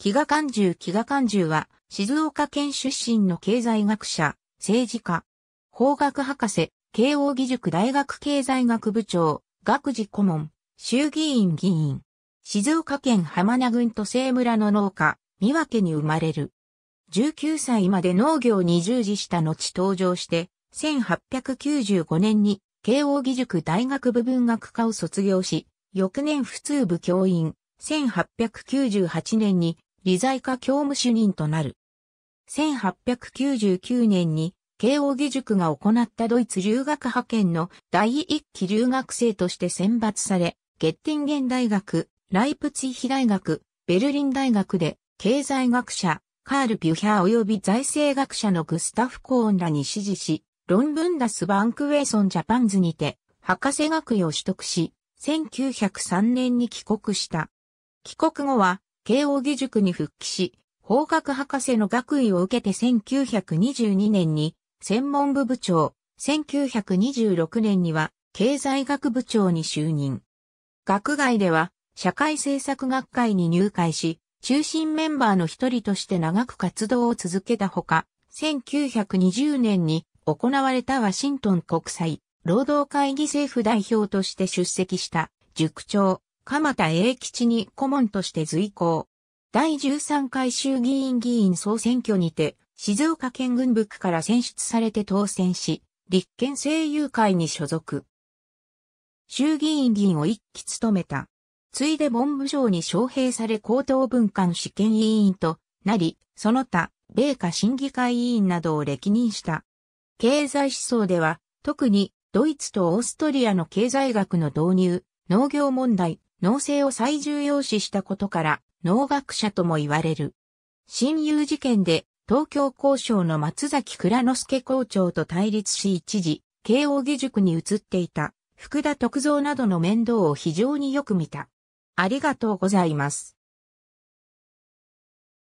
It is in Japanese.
飢餓漢獣飢餓漢獣は、静岡県出身の経済学者、政治家、法学博士、慶応義塾大学経済学部長、学児顧問、衆議院議員。静岡県浜名郡都政村の農家、三分に生まれる。19歳まで農業に従事した後登場して、1895年に慶応義塾大学部文学科を卒業し、翌年普通部教員、1898年に理財課教務主任となる。1899年に慶応義塾が行ったドイツ留学派遣の第一期留学生として選抜され、ゲッティンゲン大学、ライプツィヒ大学、ベルリン大学で経済学者、カール・ビュヒャー及び財政学者のグスタフ・コーンらに支持し、論文ダス・バンクウェイソン・ジャパンズにて、博士学位を取得し、1903年に帰国した。帰国後は、慶應義塾に復帰し、法学博士の学位を受けて1922年に専門部部長、1926年には経済学部長に就任。学外では社会政策学会に入会し、中心メンバーの一人として長く活動を続けたほか、1920年に行われたワシントン国際労働会議政府代表として出席した塾長、鎌田英吉に顧問として随行。第13回衆議院議員総選挙にて、静岡県軍部区から選出されて当選し、立憲政友会に所属。衆議院議員を一期務めた。ついで文部省に招聘され高等文官試験委員となり、その他、米下審議会委員などを歴任した。経済思想では、特にドイツとオーストリアの経済学の導入、農業問題、農政を最重要視したことから農学者とも言われる。親友事件で東京交渉の松崎倉之助校長と対立し一時、慶応義塾に移っていた福田徳造などの面倒を非常によく見た。ありがとうございます。